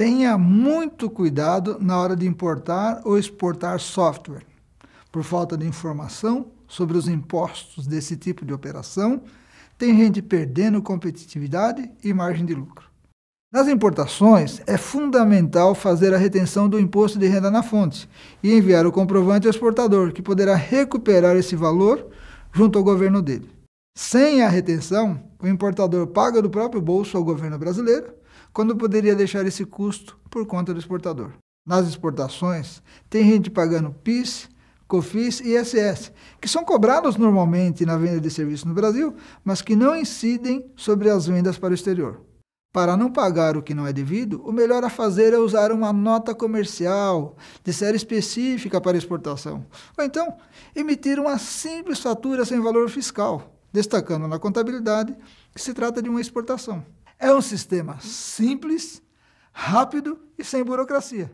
Tenha muito cuidado na hora de importar ou exportar software. Por falta de informação sobre os impostos desse tipo de operação, tem gente perdendo competitividade e margem de lucro. Nas importações, é fundamental fazer a retenção do imposto de renda na fonte e enviar o comprovante ao exportador, que poderá recuperar esse valor junto ao governo dele. Sem a retenção, o importador paga do próprio bolso ao governo brasileiro quando poderia deixar esse custo por conta do exportador. Nas exportações, tem gente pagando PIS, COFIS e ISS, que são cobrados normalmente na venda de serviços no Brasil, mas que não incidem sobre as vendas para o exterior. Para não pagar o que não é devido, o melhor a fazer é usar uma nota comercial de série específica para exportação, ou então emitir uma simples fatura sem valor fiscal, destacando na contabilidade que se trata de uma exportação. É um sistema simples, rápido e sem burocracia.